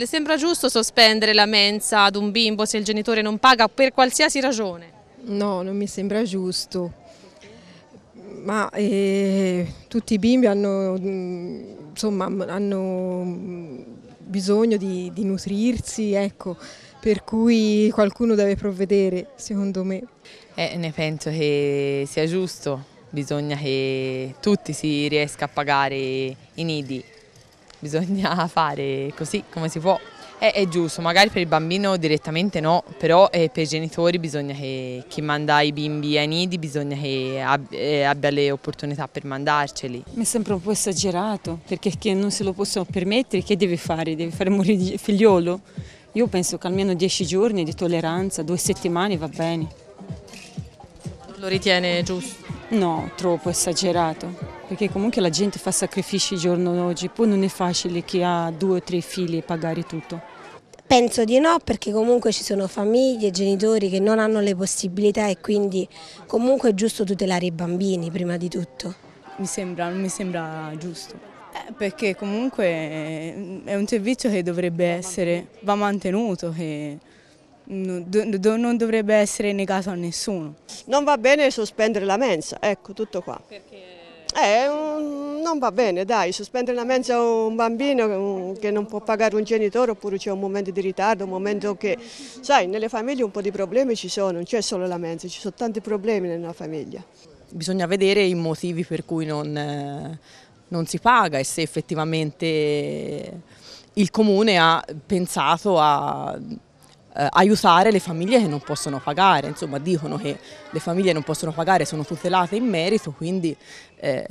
Le sembra giusto sospendere la mensa ad un bimbo se il genitore non paga per qualsiasi ragione? No, non mi sembra giusto. Ma eh, tutti i bimbi hanno, mm, insomma, hanno mm, bisogno di, di nutrirsi, ecco, per cui qualcuno deve provvedere, secondo me. Eh, ne penso che sia giusto, bisogna che tutti si riesca a pagare i nidi bisogna fare così come si può. È, è, giusto, magari per il bambino direttamente no, però eh, per i genitori bisogna che chi manda i bimbi ai nidi bisogna che ab eh, abbia le opportunità per mandarceli. Mi sembra un po' esagerato, perché chi non se lo possono permettere che deve fare? Deve fare morire il figliolo? Io penso che almeno dieci giorni di tolleranza, due settimane va bene. lo ritiene giusto? No, troppo esagerato perché comunque la gente fa sacrifici giorno d'oggi, poi non è facile chi ha due o tre figli pagare tutto. Penso di no perché comunque ci sono famiglie, genitori che non hanno le possibilità e quindi comunque è giusto tutelare i bambini prima di tutto. Mi sembra, mi sembra giusto, eh, perché comunque eh, è un servizio che dovrebbe essere, va mantenuto, che non dovrebbe essere negato a nessuno. Non va bene sospendere la mensa, ecco tutto qua. Perché... Eh, mm, non va bene, dai, sospendere la mensa a un bambino mm, che non può pagare un genitore oppure c'è un momento di ritardo, un momento che... Sai, nelle famiglie un po' di problemi ci sono, non c'è solo la mensa, ci sono tanti problemi nella famiglia. Bisogna vedere i motivi per cui non, eh, non si paga e se effettivamente il comune ha pensato a eh, aiutare le famiglie che non possono pagare, insomma dicono che le famiglie non possono pagare sono tutelate in merito, quindi eh,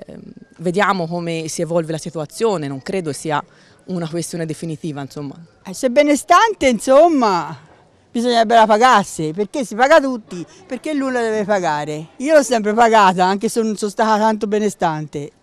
vediamo come si evolve la situazione, non credo sia una questione definitiva. Insomma. Eh, se benestante insomma bisognerebbe la pagasse, perché si paga tutti, perché lui la deve pagare. Io l'ho sempre pagata, anche se non sono stata tanto benestante.